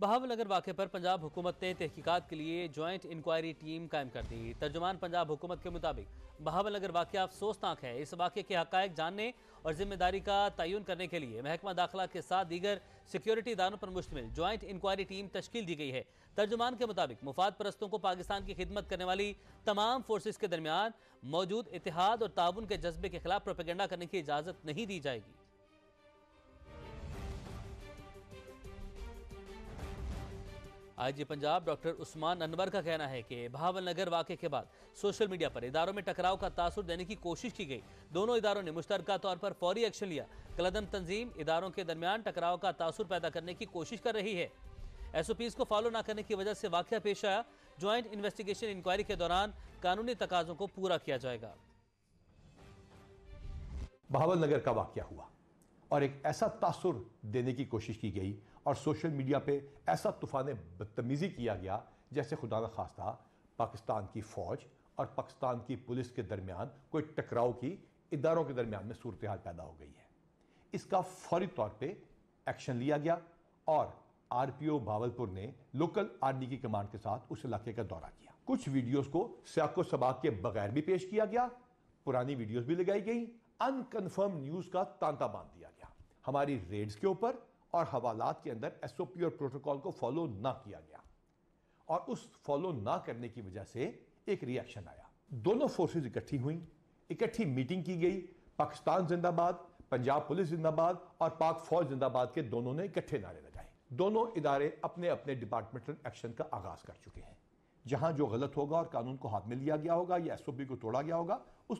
बहावलनगर वाक़े पर पंजाब हुकूमत ने तहकीक़त के लिए ज्वाइंट इंक्वायरी टीम कायम कर दी तर्जुमान पंजाब हुकूमत के मुताबिक बहावलनगर वाक़ अफसोसनाक है इस वाक़े के हक़ जानने और जिम्मेदारी का तयन करने के लिए महकमा दाखिला के साथ दीगर सिक्योरिटी इदारों पर मुश्तमिल जॉइंट इंक्वायरी टीम तश्ील दी गई है तर्जुमान के मुताबिक मुफाद परस्तों को पाकिस्तान की खिदमत करने वाली तमाम फोर्सेज के दरमियान मौजूद इतिहाद और ताउन के जज्बे के खिलाफ प्रोपेगेंडा करने की इजाज़त नहीं दी जाएगी आईजी पंजाब डॉक्टर उस्मान अनवर का कहना है कि नगर वाक़े के बाद सोशल मीडिया पर इदारों में टकराव का तासर देने की कोशिश की गई दोनों इदारों ने मुश्तर तौर पर फौरी एक्शन लिया कलदम तंजीम इदारों के दरमियान टकराव का तासर पैदा करने की कोशिश कर रही है एस ओ पीज़ को फॉलो ना करने की वजह से वाक़ पेश आया ज्वाइंट इन्वेस्टिगेशन इंक्वायरी के दौरान कानूनी तकाजों को पूरा किया जाएगा बहावल नगर का वाक्य हुआ और एक ऐसा तासुर देने की कोशिश की गई और सोशल मीडिया पे ऐसा तूफान बदतमीज़ी किया गया जैसे खुदा न खास्ता पाकिस्तान की फ़ौज और पाकिस्तान की पुलिस के दरमियान कोई टकराव की इदारों के दरमियान में सूरत हाल पैदा हो गई है इसका फौरी तौर पर एक्शन लिया गया और आर पी ओ भावलपुर ने लोकल आर्मी की कमांड के साथ उस इलाके का दौरा किया कुछ वीडियोस को सियाको सबाक के बगैर भी पेश किया गया पुरानी वीडियोस भी लगाई गई अनकन्फर्म न्यूज का तांता बांध दिया गया हमारी रेड्स के ऊपर और हवालात के अंदर एस ओ पी और प्रोटोकॉल को फॉलो ना किया गया और उस फॉलो ना करने की वजह से एक रिएक्शन आया दोनों फोर्सेज इकट्ठी हुई इकट्ठी मीटिंग की गई पाकिस्तान जिंदाबाद पंजाब पुलिस जिंदाबाद और पाक फौज जिंदाबाद के दोनों ने इकट्ठे नारे लगाए दोनों इदारे अपने अपने डिपार्टमेंटल एक्शन का आगाज कर चुके हैं जहां जो गलत होगा और कानून को हाथ में लिया गया होगा या एसओपी को तोड़ा गया होगा उस